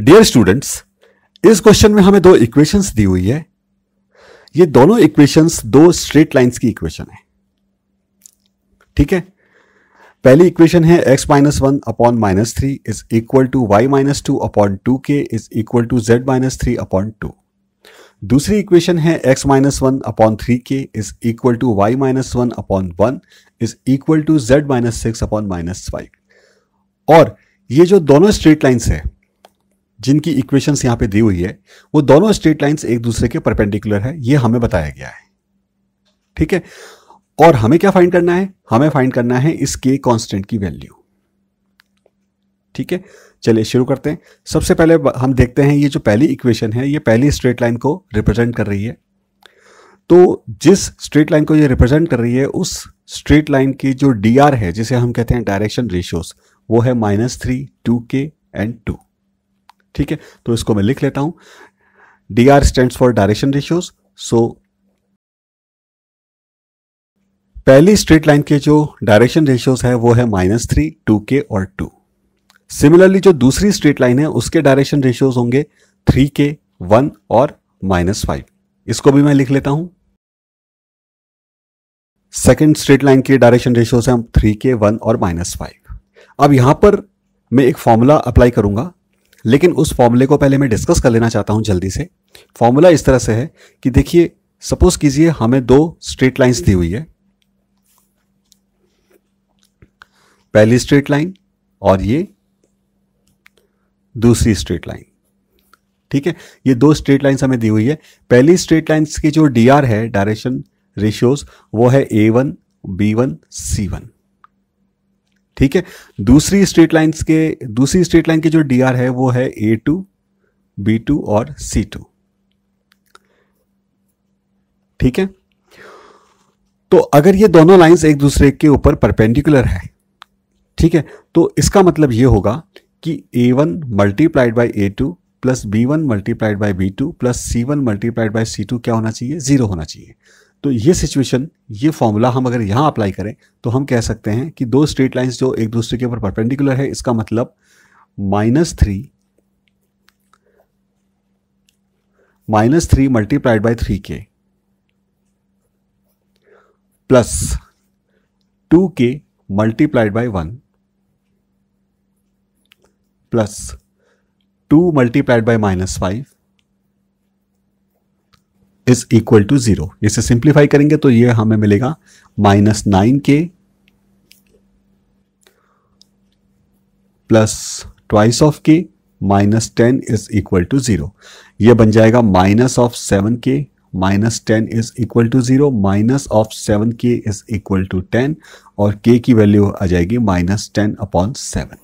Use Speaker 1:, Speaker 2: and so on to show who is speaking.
Speaker 1: dear students इस question में हमें दो इक्वेशंस दी हुई है ये दोनों इक्वेशंस दो स्ट्रेट लाइंस की इक्वेशन है ठीक है पहली इक्वेशन है x minus one upon minus three is equal to Y minus two upon two K is equal to Z minus three upon two दूसरी इक्वेशन है x minus one upon three K is equal to Y minus one upon one is equal to Z minus six upon minus five और ये जो दोनों straight lines है जिनकी equations यहां पे दी हुई है वो दोनों स्ट्रेट लाइंस एक दूसरे के परपेंडिकुलर है ये हमें बताया गया है ठीक है और हमें क्या फाइंड करना है हमें फाइंड करना है इस के कॉन्स्टेंट की वैल्यू ठीक है चलिए शुरू करते हैं सबसे पहले हम देखते हैं ये जो पहली इक्वेशन है ये पहली स्ट्रेट लाइन को रिप्रेजेंट कर रही है तो जिस स्ट्रेट लाइन को ये रिप्रेजेंट कर रही है उस स्ट्रेट लाइन की जो डी है जिसे हम कहते हैं डायरेक्शन रेशियोज वो है minus three two K and two ठीक है तो इसको मैं लिख लेता हूं D R stand for direction ratios so पहली स्ट्रेट लाइन के जो डायरेक्शन रेशियोज है वो है माइनस थ्री टू के और टू सिमिलरली जो दूसरी स्ट्रेट लाइन है उसके डायरेक्शन रेशियोज होंगे थ्री के वन और माइनस फाइव इसको भी मैं लिख लेता हूं सेकेंड स्ट्रेट लाइन के डायरेक्शन रेशियोज है थ्री के वन और माइनस फाइव अब यहां पर मैं एक फॉर्मूला अप्लाई करूंगा लेकिन उस फॉर्मूले को पहले मैं डिस्कस कर लेना चाहता हूँ जल्दी से फॉर्मूला इस तरह से है कि देखिए सपोज कीजिए हमें दो स्ट्रेट लाइंस दी हुई है पहली स्ट्रेट लाइन और ये दूसरी स्ट्रेट लाइन ठीक है ये दो स्ट्रेट लाइन्स हमें दी हुई है पहली स्ट्रेट लाइन्स की जो डी है डायरेक्शन रेशियोज वो है A one B one C one ठीक है दूसरी स्ट्रेट लाइन्स के दूसरी स्ट्रेट लाइन की जो डी है वो है ए टू बी टू और सी टू ठीक है तो अगर ये दोनों लाइंस एक दूसरे के ऊपर परपेंडिकुलर है ठीक है तो इसका मतलब ये होगा कि A one multiplied by A two plus B one multiplied by B two plus C one multiplied by C two क्या होना चाहिए जीरो होना चाहिए तो ये सिचुएशन ये फॉर्मूला हम अगर यहाँ अप्लाई करें तो हम कह सकते हैं कि दो स्ट्रेट लाइंस जो एक दूसरे के ऊपर परपेंडिकुलर है इसका मतलब minus three minus three multiplied by three K plus two K multiplied by one plus two multiplied by minus five is equal to zero इसे सिंप्लीफाई करेंगे तो ये हमें मिलेगा minus nine K plus twice of K minus ten is equal to zero ये बन जाएगा minus of seven K minus ten is equal to zero minus of seven K is equal to ten और के की value आ जाएगी minus ten upon seven